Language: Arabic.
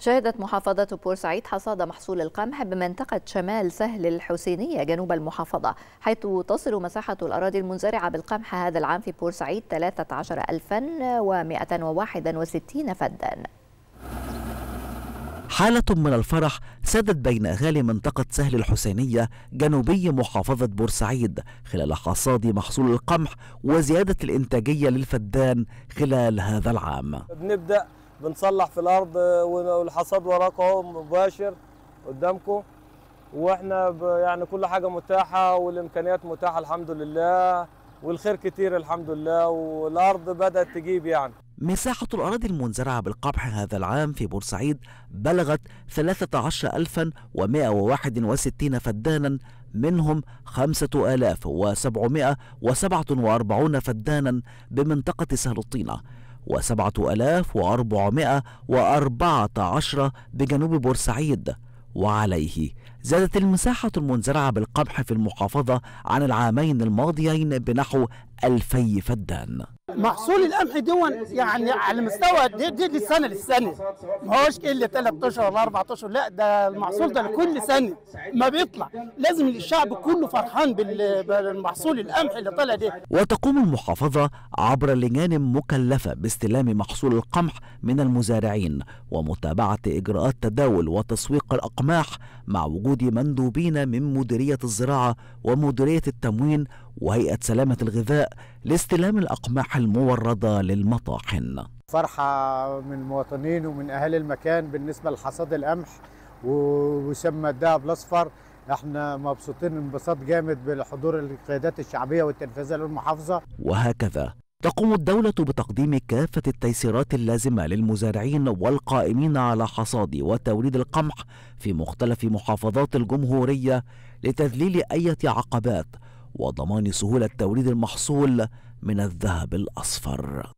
شهدت محافظة بورسعيد حصاد محصول القمح بمنطقة شمال سهل الحسينية جنوب المحافظة حيث تصل مساحة الأراضي المنزرعة بالقمح هذا العام في بورسعيد 13161 فدان حالة من الفرح سادت بين أهالي منطقة سهل الحسينية جنوبي محافظة بورسعيد خلال حصاد محصول القمح وزيادة الإنتاجية للفدان خلال هذا العام بنبدأ بنصلح في الارض آه، والحصاد وراك اهو مباشر قدامكم واحنا يعني كل حاجه متاحه والامكانيات متاحه الحمد لله والخير كتير الحمد لله والارض بدات تجيب يعني مساحة الأراضي المنزرعة بالقمح هذا العام في بورسعيد بلغت 13161 فدانا منهم 5747 فدانا بمنطقة سهل الطينة 7414 بجنوب بورسعيد وعليه زادت المساحة المنزرعة بالقمح في المحافظة عن العامين الماضيين بنحو 2000 فدان محصول القمح دون يعني على مستوى دي, دي, للسنه السنه للسنه ما هوش كل ثلاث اشهر ولا اربع اشهر لا ده المحصول ده لكل سنه ما بيطلع لازم الشعب كله فرحان بالمحصول القمح اللي طالع ده وتقوم المحافظه عبر لجان مكلفه باستلام محصول القمح من المزارعين ومتابعه اجراءات تداول وتسويق الاقماح مع وجود مندوبين من مديرية الزراعة ومديرية التموين وهيئة سلامة الغذاء لاستلام الأقماح الموردة للمطاحن فرحة من المواطنين ومن أهالي المكان بالنسبة لحصاد القمح ويسمى الدهب الأصفر احنا مبسوطين انبساط جامد بحضور القيادات الشعبيه والتنفيذيه للمحافظه وهكذا تقوم الدولة بتقديم كافة التيسيرات اللازمة للمزارعين والقائمين على حصاد وتوريد القمح في مختلف محافظات الجمهورية لتذليل أي عقبات وضمان سهولة توريد المحصول من الذهب الأصفر